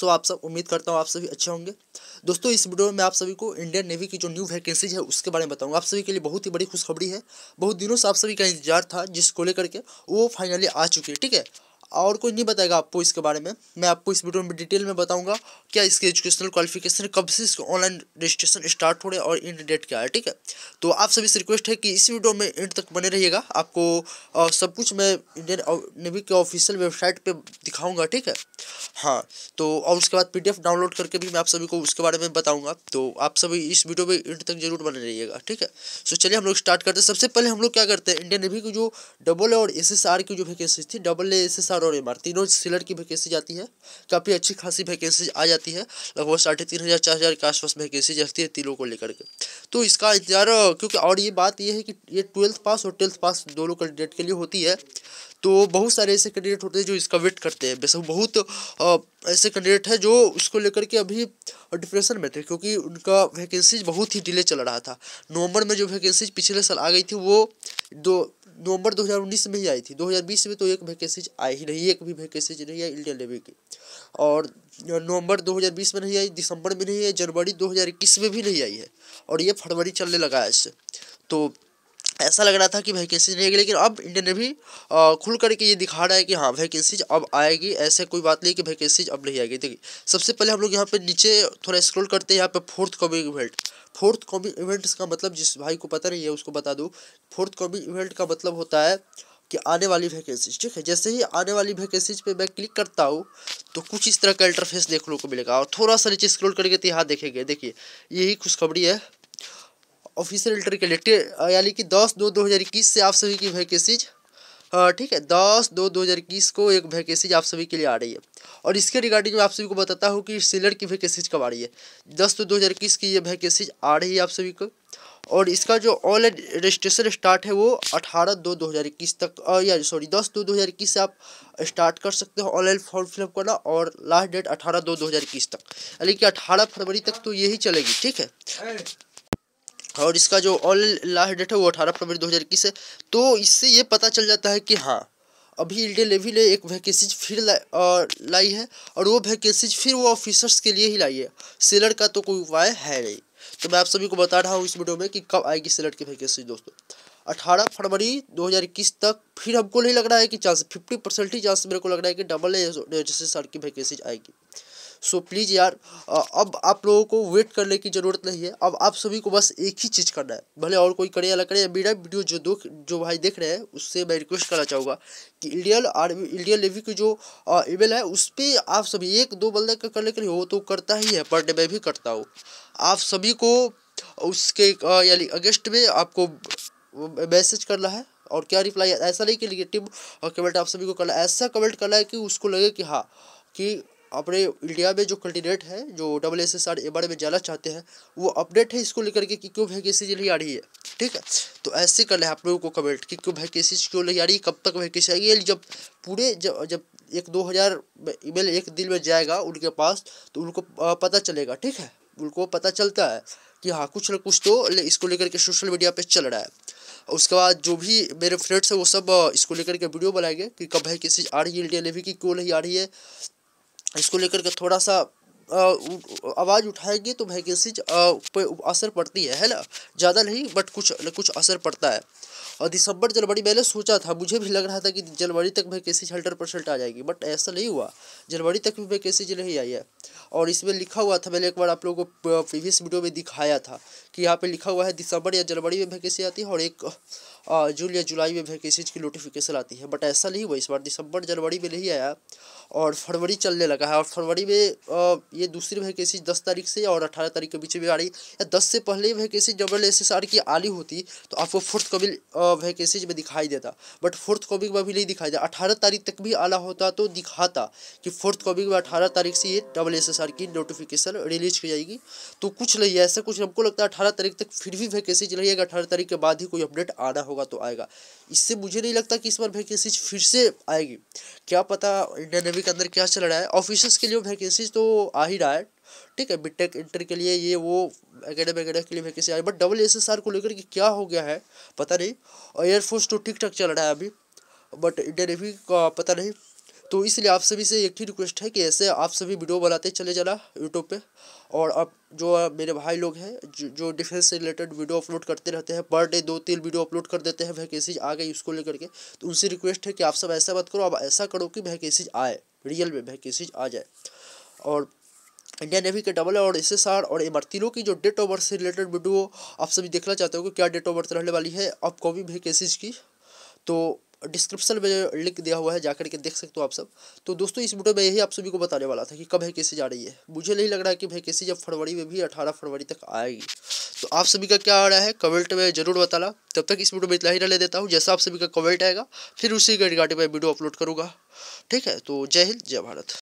सो तो आप सब उम्मीद करता हूँ आप सभी अच्छे होंगे दोस्तों इस वीडियो में आप सभी को इंडियन नेवी की जो न्यू वैकेंसीज है उसके बारे में बताऊँगा आप सभी के लिए बहुत ही बड़ी खुशखबरी है बहुत दिनों से आप सभी का इंतजार था जिसको लेकर के वो फाइनली आ चुकी है ठीक है और कोई नहीं बताएगा आपको इसके बारे में मैं आपको इस वीडियो में डिटेल में बताऊंगा क्या इसके एजुकेशनल क्वालिफिकेशन कब से इसके ऑनलाइन रजिस्ट्रेशन स्टार्ट हो रहे और इन डेट क्या है ठीक है तो आप सभी से रिक्वेस्ट है कि इस वीडियो में एंड तक बने रहिएगा आपको आ, सब कुछ मैं इंडियन नेवी के ऑफिशियल वेबसाइट पर दिखाऊँगा ठीक है हाँ तो और उसके बाद पी डाउनलोड करके भी मैं आप सभी को उसके बारे में बताऊँगा तो आप सभी इस वीडियो में इंड तक जरूर बने रहिएगा ठीक है सो चलिए हम लोग स्टार्ट करते हैं सबसे पहले हम लोग क्या करते हैं इंडियन नेवी की जो डबल और एस की जो वैकेंसी थी डबल एस एस और इमार तीनों सिलर की वैकेंसी जाती है काफ़ी अच्छी खासी वैकेंसी आ जाती है लगभग साढ़े तीन हज़ार चार हज़ार के आसपास वैकेंसी जाती है तीनों को लेकर के तो इसका इंतजार क्योंकि और ये बात ये है कि ये ट्वेल्थ पास और ट्वेल्थ पास दोनों कैंडिडेट के लिए होती है तो बहुत सारे ऐसे कैंडिडेट होते हैं जो इसका वेट करते हैं वैसे बहुत ऐसे कैंडिडेट हैं जो उसको लेकर के अभी डिप्रेशन में थे क्योंकि उनका वैकेंसीज बहुत ही डिले चल रहा था नवंबर में जो वैकेंसीज पिछले साल आ गई थी वो दो नवंबर 2019 में ही आई थी 2020 में तो एक वैकेंसीज आई ही नहीं एक भी वैकेंसीज नहीं आई इंडियन नेवी की और नवंबर 2020 में नहीं आई दिसंबर में नहीं आई जनवरी 2021 में भी नहीं आई है और ये फरवरी चलने लगा है इससे तो ऐसा लग रहा था कि वैकेंसी नहीं आएगी लेकिन अब इंडियन भी खुल करके ये दिखा रहा है कि हाँ वैकेंसीज अब आएगी ऐसे कोई बात नहीं कि वैकेंसीज अब नहीं आएगी देखिए सबसे पहले हम लोग यहाँ पे नीचे थोड़ा स्क्रॉल करते हैं यहाँ पे forthcoming event forthcoming events का मतलब जिस भाई को पता नहीं है उसको बता दूँ फोर्थ कॉमिंग इवेंट का मतलब होता है कि आने वाली वैकेंसीज ठीक है जैसे ही आने वाली वैकेंसीज पे मैं क्लिक करता हूँ तो कुछ इस तरह का इंटरफेस देखने को मिलेगा और थोड़ा सा नीचे स्क्रॉल करके तो यहाँ देखेंगे देखिए यही खुशखबरी है ऑफिशियल के लिए यानी कि दस दो दो हज़ार इक्कीस से आप सभी की वैकेसीज ठीक है दस दो दो हज़ार इक्कीस को एक वैकेसीज आप सभी के लिए आ रही है और इसके रिगार्डिंग मैं आप सभी को बताता हूँ कि सिलर की वैकेसीज कब आ रही है दस दो दो हज़ार इक्कीस की ये वैकेसीज आ रही है आप सभी को और इसका जो ऑनलाइन रजिस्ट्रेशन स्टार्ट है वो अठारह दो दो हज़ार इक्कीस तक या सॉरी दस दो दो हज़ार इक्कीस से आप स्टार्ट कर सकते हो ऑनलाइन फॉर्म फिलअप करना और लास्ट डेट अठारह दो दो हज़ार इक्कीस तक यानी कि अठारह फरवरी तक तो यही चलेगी ठीक है और इसका जो ऑल लास्ट डेट है वो अठारह फरवरी दो हज़ार इक्कीस है तो इससे ये पता चल जाता है कि हाँ अभी इंडियन लेवी ने एक वैकेंसीज फिर ला, आ, लाई है और वो वैकेंसीज फिर वो ऑफिसर्स के लिए ही लाई है सेलर का तो कोई उपाय है नहीं तो मैं आप सभी को बता रहा हूँ इस वीडियो में कि कब आएगी सेलर की वैकेंसी दोस्तों अठारह फरवरी दो हज़ार इक्कीस तक फिर हमको नहीं लग रहा है कि चांस फिफ्टी परसेंट ही चांस मेरे को लग रहा है कि डबल सर की वैकेंसीज आएगी सो प्लीज़ यार अब आप लोगों को वेट करने की ज़रूरत नहीं है अब आप सभी को बस एक ही चीज़ करना है भले और कोई करे या ना करे मेरा वीडियो जो दो जो भाई देख रहे हैं उससे मैं रिक्वेस्ट करना चाहूँगा कि इंडियन आर्मी इंडियन नेवी की जो ईमेल है उस पर आप सभी एक दो बंदे का करने के लिए तो करता ही है पर डे मैं भी करता हूँ आप सभी को उसके यानी अगेंस्ट में आपको मैसेज करना है और क्या रिप्लाई ऐसा नहीं कि निगेटिव कमेंट आप सभी को करना ऐसा कमेंट करना है कि उसको लगे कि हाँ कि अपने इंडिया में जो कैंडिडेट है जो double S S R A बारे में जाना चाहते हैं वो अपडेट है इसको लेकर के कि क्यों वैकेंसी नहीं आ रही है ठीक है तो ऐसे कर ले आप लोगों को कमेंट कि क्यों वैकेंसी क्यों नहीं आ रही कब तक वैकेंसी आएगी जब पूरे जब जब एक दो हज़ार ईमेल एक दिन में जाएगा उनके पास तो उनको पता चलेगा ठीक है उनको पता चलता है कि हाँ कुछ ना कुछ तो ले, इसको लेकर के सोशल मीडिया पे चल रहा है उसके बाद जो भी मेरे फ्रेंड्स हैं वो सब इसको लेकर के वीडियो बनाएंगे कि कब है किसी आ रही है इंडिया नेवी की क्यों नहीं आ रही है इसको लेकर के थोड़ा सा आवाज़ उठाएगी तो वैकेंसी पे असर पड़ती है है ना ज़्यादा नहीं बट कुछ कुछ असर पड़ता है और दिसंबर जनवरी मैंने सोचा था मुझे भी लग रहा था कि जनवरी तक वैकेसी हंड्रेड परसेंट आ जाएगी बट ऐसा नहीं हुआ जनवरी तक भी वैकेसी नहीं आई है और इसमें लिखा हुआ था मैंने एक बार आप लोगों को प्रीवियस वीडियो में दिखाया था कि यहाँ पर लिखा हुआ है दिसंबर या जनवरी में वैकेसी आती है और एक जून या जुलाई में वैकेंसीज की नोटिफिकेशन आती है बट ऐसा नहीं हुआ इस बार दिसंबर जनवरी में नहीं आया और फरवरी चलने लगा है और फरवरी में ये दूसरी वैकेंसी दस तारीख से और अठारह तारीख के बीच में आ रही या दस से पहले ही vacancy double S S R की आनी होती तो आपको फोर्थ कमिंग वैकेंसीज में दिखाई देता बट फोर्थ कमिंग में भी नहीं दिखाई देता अठारह तारीख तक भी आना होता तो दिखाता कि फोर्थ कमिंग में अठारह तारीख से ये डबल एस एस आर की नोटिफिकेशन रिलीज की जाएगी तो कुछ नहीं ऐसा कुछ हमको लगता है अठारह तारीख तक फिर भी वैकेंसीज रहेगा अठारह तारीख के बाद ही कोई अपडेट आना होगा तो आएगा इससे मुझे नहीं लगता कि इस बार वैकेंसीज फिर से आएगी क्या पता इंडियन नेवी के अंदर क्या चल रहा है ऑफिसर्स के लिए वैकेंसीज तो आ ही रहा है ठीक है बीटेक इंटर के लिए ये वो अकेडमी वगैरह के लिए वैकेंसी आई बट डबल एस को लेकर के क्या हो गया है पता नहीं और एयरफोर्स तो ठीक ठाक चल रहा है अभी बट इंडियन नेवी का पता नहीं तो इसलिए आप सभी से एक ही रिक्वेस्ट है कि ऐसे आप सभी वीडियो बनाते चले जाना यूट्यूब पे और अब जो मेरे भाई लोग हैं जो, डिफेंस से रिलेटेड वीडियो अपलोड करते रहते हैं पर डे दो तीन वीडियो अपलोड कर देते हैं वैकेसीज आ गई उसको लेकर के तो उनसे रिक्वेस्ट है कि आप सब ऐसा मत करो आप ऐसा करो कि वैकेसीज आए रियल में वैकेसीज आ जाए और इंडियन नेवी के डबल और एस एस आर और तीनों की जो डेट ऑफ बर्थ से रिलेटेड वीडियो आप सभी देखना चाहते हो कि क्या डेट ऑफ बर्थ रहने वाली है अपकमिंग वैकेसीज की तो डिस्क्रिप्शन में लिंक दिया हुआ है जाकर के देख सकते हो आप सब तो दोस्तों इस वीडियो में यही आप सभी को बताने वाला था कि कब वैकेसी जा रही है मुझे नहीं लग रहा है कि वैकेसी जब फरवरी में भी अठारह फरवरी तक आएगी तो आप सभी का क्या आ रहा है कमेंट में जरूर बताना तब तक इस वीडियो में इतना ही रहने देता हूँ जैसा आप सभी का कमेंट आएगा फिर उसी के रिगार्डिंग में वीडियो अपलोड करूँगा ठीक है तो जय हिंद जय भारत